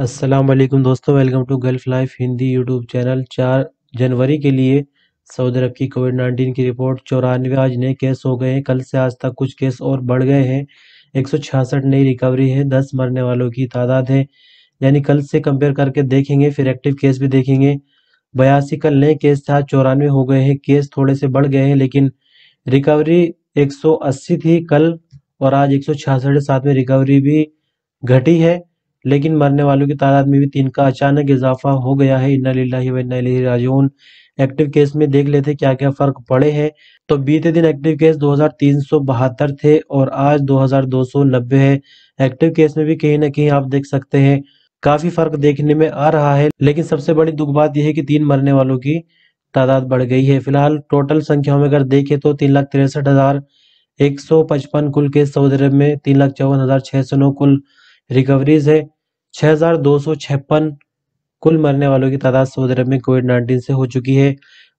अस्सलाम वालेकुम दोस्तों welcome to Gulf life Hindi YouTube channel चार जनवरी के लिए सऊदी अरब की कोविड नाइन्टीन की रिपोर्ट चौरानवे आज नए केस हो गए हैं कल से आज तक कुछ केस और बढ़ गए हैं एक सौ छियासठ नई रिकवरी है दस मरने वालों की तादाद है यानी कल से कंपेयर करके देखेंगे फिर एक्टिव केस भी देखेंगे बयासी कल नए केस था चौरानवे हो गए हैं केस थोड़े से बढ़ गए हैं लेकिन रिकवरी एक सौ अस्सी थी कल और आज एक सौ छियासठ साथ में रिकवरी भी घटी है लेकिन मरने वालों की तादाद में भी तीन का अचानक इजाफा हो गया है इन्ना राजून एक्टिव केस में देख लेते क्या क्या फ़र्क पड़े हैं तो बीते दिन एक्टिव केस 2372 थे और आज 2290 है एक्टिव केस में भी कहीं ना कहीं आप देख सकते हैं काफ़ी फ़र्क देखने में आ रहा है लेकिन सबसे बड़ी दुख बात यह है कि तीन मरने वालों की तादाद बढ़ गई है फिलहाल टोटल संख्याओं में अगर देखें तो तीन लाख तिरसठ हज़ार एक सौ पचपन कुल केस सऊदी अरब में तीन लाख चौवन हज़ार छह सौ नौ कुल रिकवरीज है छः हज़ार दो सौ छप्पन कुल मरने वालों की तादाद सऊदी अरब में कोविड नाइन्टीन से हो चुकी है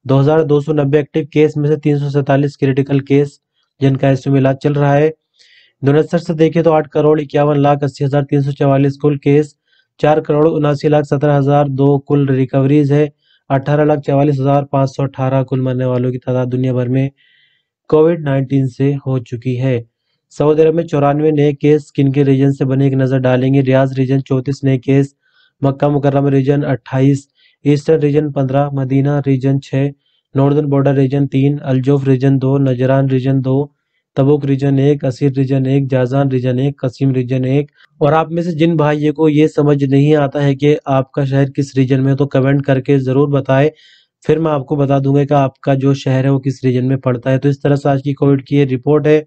दो हज़ार दो सौ नब्बे एक्टिव केस में से तीन सौ सैंतालीस क्रिटिकल केस जिनका इसमें इलाज चल रहा है दुनिस्तर से देखें तो आठ करोड़ इक्यावन लाख अस्सी हज़ार तीन सौ चवालीस कुल केस चार करोड़ उनासी लाख सत्रह हज़ार दो कुल रिकवरीज है अठारह लाख चवालीस हज़ार पाँच सौ अठारह कुल मरने वालों की तादाद दुनिया भर में कोविड नाइन्टीन से हो चुकी है सऊदी अरब में चौरानवे नए केस किन के रीजन से बने एक नजर डालेंगे रियाज रीजन चौंतीस नए केस मक्का मुकर्रम रीजन अट्ठाईस ईस्टर्न रीजन पंद्रह मदीना रीजन छः नॉर्दर्न बॉर्डर रीजन तीन अलजोफ रीजन दो नजरान रीजन दो तबुक रीजन एक असीर रीजन एक जाजान रीजन एक कसीम रीजन एक और आप में से जिन भाइयों को ये समझ नहीं आता है कि आपका शहर किस रीजन में तो कमेंट करके ज़रूर बताएं फिर मैं आपको बता दूंगा कि आपका जो शहर है वो किस रीजन में पड़ता है तो इस तरह से आज की कोविड की ये रिपोर्ट है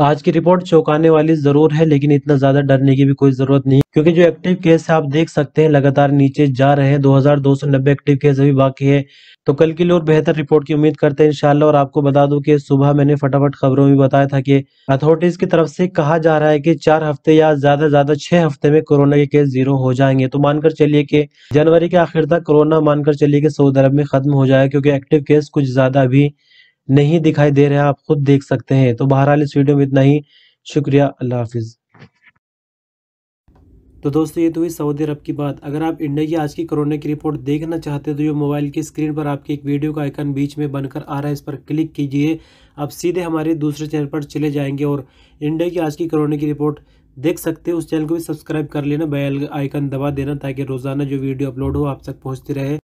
आज की रिपोर्ट चौंकाने वाली जरूर है लेकिन इतना ज्यादा डरने की भी कोई जरूरत नहीं क्योंकि जो एक्टिव केस है आप देख सकते हैं लगातार नीचे जा रहे हैं 2290 एक्टिव केस अभी बाकी है तो कल के लिए और बेहतर रिपोर्ट की उम्मीद करते हैं इंशाल्लाह और आपको बता दूं कि सुबह मैंने फटाफट खबरों में बताया था कि अथॉरिटीज की तरफ से कहा जा रहा है कि चार हफ्ते या ज्यादा ज्यादा छह हफ्ते में कोरोना के केस जीरो हो जाएंगे तो मानकर चलिए कि जनवरी के आखिर तक कोरोना मानकर चलिए कि सऊदी अरब में खत्म हो जाए क्योंकि एक्टिव केस कुछ ज्यादा अभी नहीं दिखाई दे रहे हैं आप खुद देख सकते हैं तो बहरहाल इस वीडियो में इतना ही शुक्रिया अल्लाह हाफिज़ तो दोस्तों ये तो हुई सऊदी अरब की बात अगर आप इंडिया की आज की कोरोना की रिपोर्ट देखना चाहते हैं तो ये मोबाइल की स्क्रीन पर आपके एक वीडियो का आइकन बीच में बनकर आ रहा है इस पर क्लिक कीजिए आप सीधे हमारे दूसरे चैनल पर चले जाएंगे और इंडिया की आज की कोरोना की रिपोर्ट देख सकते हैं उस चैनल को भी सब्सक्राइब कर लेना बैल आइकन दबा देना ताकि रोज़ाना जो वीडियो अपलोड हो आप तक पहुँचती रहे